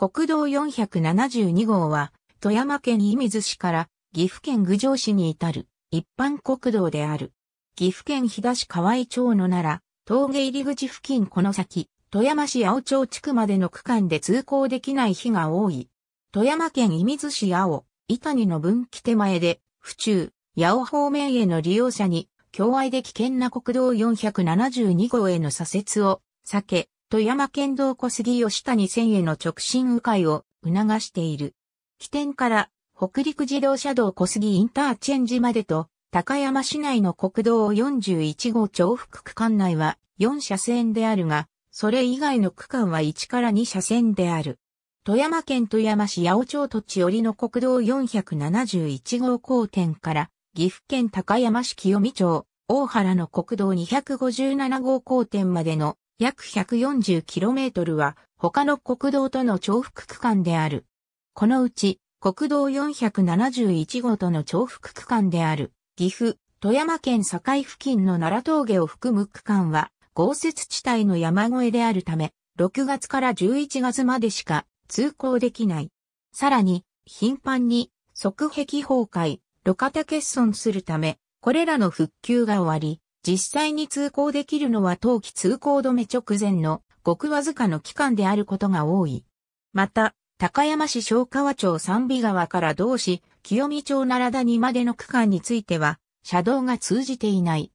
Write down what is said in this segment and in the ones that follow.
国道472号は、富山県射水市から岐阜県郡上市に至る一般国道である。岐阜県東河合町の奈良、峠入口付近この先、富山市青町地区までの区間で通行できない日が多い。富山県射水市青、伊谷の分岐手前で、府中、八尾方面への利用者に、境外で危険な国道472号への左折を避け、富山県道小杉吉谷線への直進迂回を促している。起点から北陸自動車道小杉インターチェンジまでと、高山市内の国道41号重複区間内は4車線であるが、それ以外の区間は1から2車線である。富山県富山市八尾町土地寄の国道471号交点から、岐阜県高山市清見町、大原の国道257号交点までの約 140km は他の国道との重複区間である。このうち国道471号との重複区間である岐阜、富山県境付近の奈良峠を含む区間は豪雪地帯の山越えであるため、6月から11月までしか通行できない。さらに、頻繁に側壁崩壊、路肩欠損するため、これらの復旧が終わり、実際に通行できるのは冬季通行止め直前のごくわずかの期間であることが多い。また、高山市小川町三尾川から同市、清見町奈良谷までの区間については、車道が通じていない。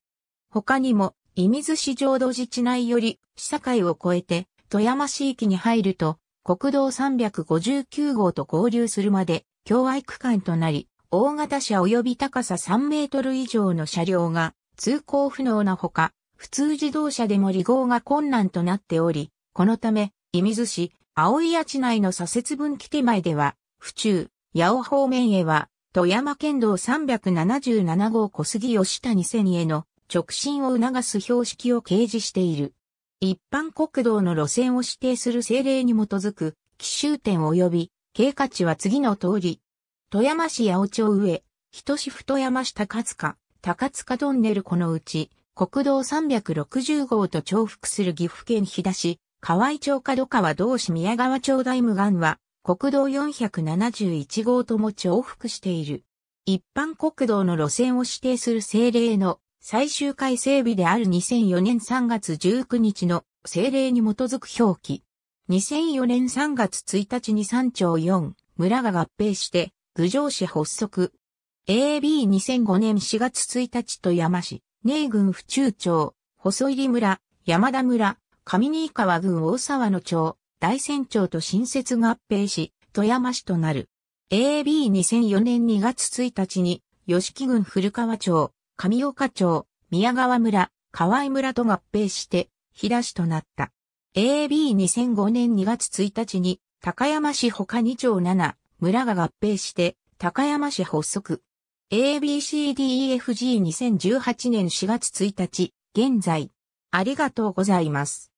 他にも、伊水市浄土自治内より、市境を越えて、富山市域に入ると、国道359号と合流するまで、境愛区間となり、大型車及び高さ3メートル以上の車両が通行不能なほか、普通自動車でも離合が困難となっており、このため、伊水市、青井谷地内の左折分岐手前では、府中、八尾方面へは、富山県道377号小杉吉谷線への直進を促す標識を掲示している。一般国道の路線を指定する政令に基づく、奇襲点及び、経過値は次の通り。富山市八尾町上、人志太山下勝塚、高塚トンネルこのうち、国道360号と重複する岐阜県日田市、河合町角川同市宮川町大無岸は、国道471号とも重複している。一般国道の路線を指定する政令の最終回整備である2004年3月19日の政令に基づく表記。2004年3月1日に山町4村が合併して、郡上市発足、AB2005 年4月1日と山市、寧郡府中町、細入村、山田村、上新川郡大沢野町、大仙町と新設合併し、富山市となる。AB2004 年2月1日に、吉木郡古川町、上岡町、宮川村、河合村と合併して、日田市となった。AB2005 年2月1日に、高山市他2町7、村が合併して、高山市発足。ABCDEFG2018 年4月1日、現在、ありがとうございます。